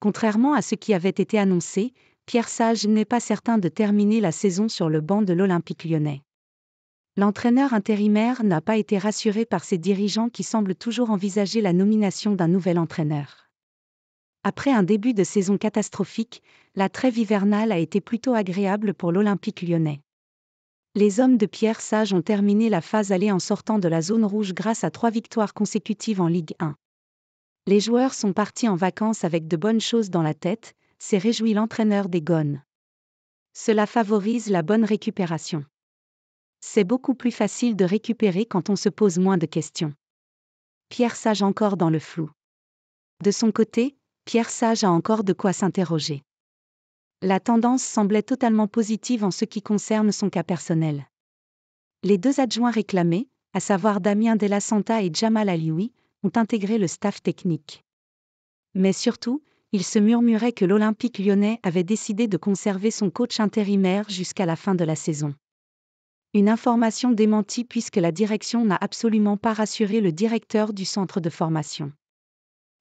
Contrairement à ce qui avait été annoncé, Pierre Sage n'est pas certain de terminer la saison sur le banc de l'Olympique lyonnais. L'entraîneur intérimaire n'a pas été rassuré par ses dirigeants qui semblent toujours envisager la nomination d'un nouvel entraîneur. Après un début de saison catastrophique, la trêve hivernale a été plutôt agréable pour l'Olympique lyonnais. Les hommes de Pierre Sage ont terminé la phase allée en sortant de la zone rouge grâce à trois victoires consécutives en Ligue 1. Les joueurs sont partis en vacances avec de bonnes choses dans la tête, s'est réjoui l'entraîneur des Gones. Cela favorise la bonne récupération. C'est beaucoup plus facile de récupérer quand on se pose moins de questions. Pierre Sage encore dans le flou. De son côté, Pierre Sage a encore de quoi s'interroger. La tendance semblait totalement positive en ce qui concerne son cas personnel. Les deux adjoints réclamés, à savoir Damien Della Santa et Jamal Alioui, ont intégré le staff technique. Mais surtout, il se murmurait que l'Olympique lyonnais avait décidé de conserver son coach intérimaire jusqu'à la fin de la saison. Une information démentie puisque la direction n'a absolument pas rassuré le directeur du centre de formation.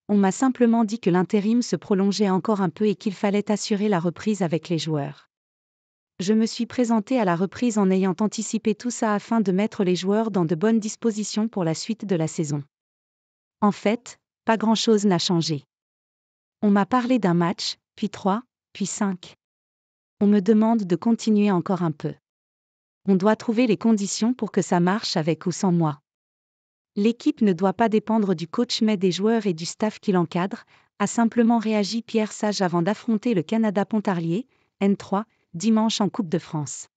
On m'a simplement dit que l'intérim se prolongeait encore un peu et qu'il fallait assurer la reprise avec les joueurs. Je me suis présenté à la reprise en ayant anticipé tout ça afin de mettre les joueurs dans de bonnes dispositions pour la suite de la saison. En fait, pas grand-chose n'a changé. On m'a parlé d'un match, puis trois, puis cinq. On me demande de continuer encore un peu. On doit trouver les conditions pour que ça marche avec ou sans moi. L'équipe ne doit pas dépendre du coach mais des joueurs et du staff qui l'encadre, a simplement réagi Pierre Sage avant d'affronter le Canada Pontarlier, N3, dimanche en Coupe de France.